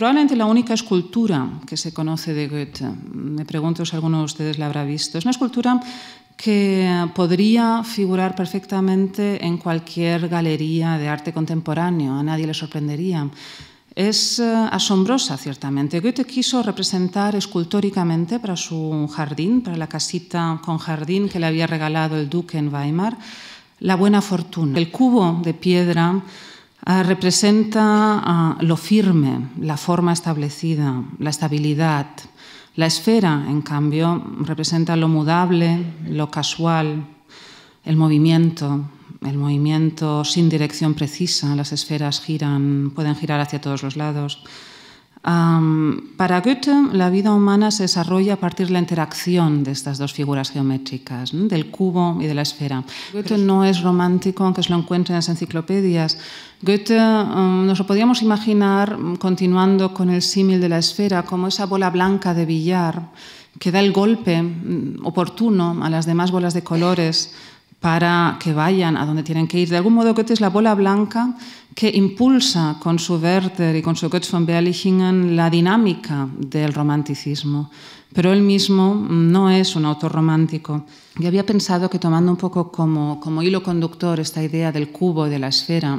probablemente la única escultura que se conoce de Goethe. Me pregunto si alguno de ustedes la habrá visto. Es una escultura que podría figurar perfectamente en cualquier galería de arte contemporáneo, a nadie le sorprendería. Es eh, asombrosa, ciertamente. Goethe quiso representar escultóricamente para su jardín, para la casita con jardín que le había regalado el duque en Weimar, la buena fortuna. El cubo de piedra Ah, representa ah, lo firme, la forma establecida, la estabilidad. La esfera, en cambio, representa lo mudable, lo casual, el movimiento, el movimiento sin dirección precisa. Las esferas giran, pueden girar hacia todos los lados para Goethe, la vida humana se desarrolla a partir de la interacción de estas dos figuras geométricas, del cubo y de la esfera. Goethe no es romántico, aunque se lo encuentre en las enciclopedias. Goethe nos lo podríamos imaginar, continuando con el símil de la esfera, como esa bola blanca de billar que da el golpe mm, oportuno a las demás bolas de colores para que vayan a donde tienen que ir. De algún modo, Goethe es la bola blanca que impulsa con su Werther y con su Goethe von Berlichingen la dinámica del romanticismo. Pero él mismo no es un autor romántico. Yo había pensado que tomando un poco como, como hilo conductor esta idea del cubo y de la esfera,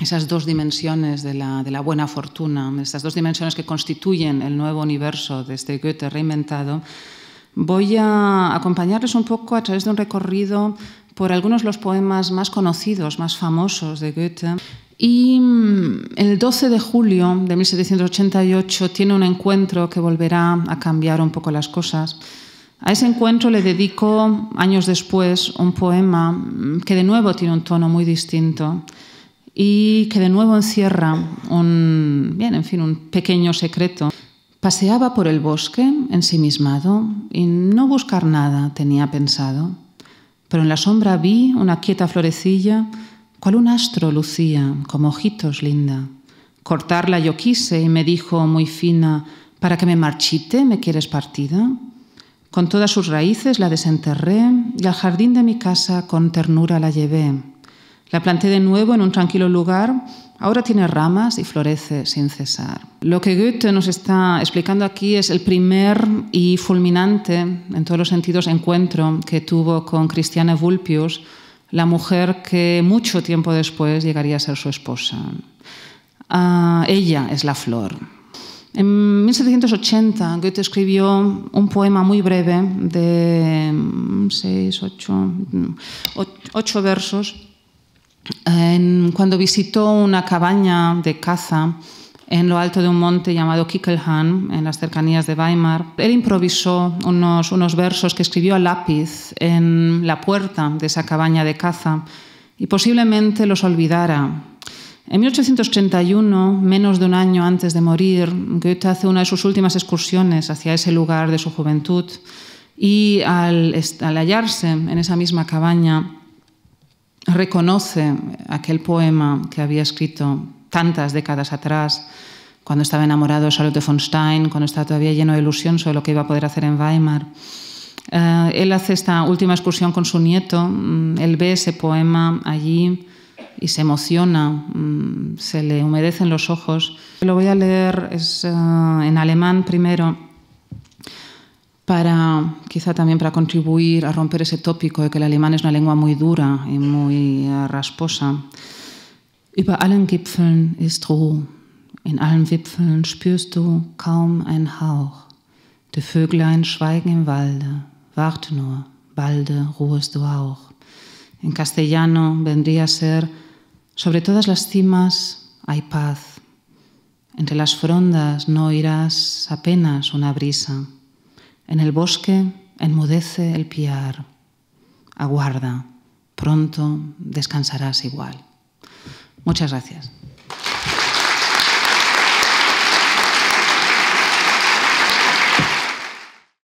esas dos dimensiones de la, de la, buena fortuna, esas dos dimensiones que constituyen el nuevo universo de este Goethe reinventado, Voy a acompañarles un poco a través de un recorrido por algunos de los poemas más conocidos, más famosos de Goethe. Y mm, el 12 de julio de 1788 tiene un encuentro que volverá a cambiar un poco las cosas. A ese encuentro le dedico años después un poema mm, que de nuevo tiene un tono muy distinto y que de nuevo encierra un, bien, en fin, un pequeño secreto. Paseaba por el bosque, ensimismado, y no buscar nada tenía pensado, pero en la sombra vi una quieta florecilla, cual un astro lucía, como ojitos linda. Cortarla yo quise y me dijo muy fina, ¿para que me marchite me quieres partida? Con todas sus raíces la desenterré y al jardín de mi casa con ternura la llevé. La planté de nuevo en un tranquilo lugar, Ahora tiene ramas y florece sin cesar. Lo que Goethe nos está explicando aquí es el primer y fulminante, en todos los sentidos, encuentro que tuvo con Christiane Vulpius, la mujer que mucho tiempo después llegaría a ser su esposa. Ah, ella es la flor. En 1780 Goethe escribió un poema muy breve de mm, seis, ocho mm, versos en, cuando visitó una cabaña de caza en lo alto de un monte llamado Kickelhahn, en las cercanías de Weimar. Él improvisó unos, unos versos que escribió a lápiz en la puerta de esa cabaña de caza y posiblemente los olvidara. En 1831, menos de un año antes de morir, Goethe hace una de sus últimas excursiones hacia ese lugar de su juventud y al hallarse en esa misma cabaña, reconoce aquel poema que había escrito tantas décadas atrás, cuando estaba enamorado de Charlotte von Stein, cuando estaba todavía lleno de ilusión sobre lo que iba a poder hacer en Weimar. Eh, él hace esta última excursión con su nieto, mm, él ve ese poema allí y se emociona, mm, se le humedecen los ojos. Lo voy a leer eh, en alemán primero para quizá también para contribuir a romper ese tópico de que el alemán es una lengua muy dura y muy eh, rasposa. Über allen Gipfeln ist Ruhe, in allen Wipfeln spürst du kaum ein Hauch. Die Vöglein schweigen im Walde, warte nur, balde ruhest du auch. En castellano vendría a ser, sobre todas las cimas hay paz, entre las frondas no irás apenas una brisa. En el bosque enmudece el piar. Aguarda, pronto descansarás igual. Muchas gracias.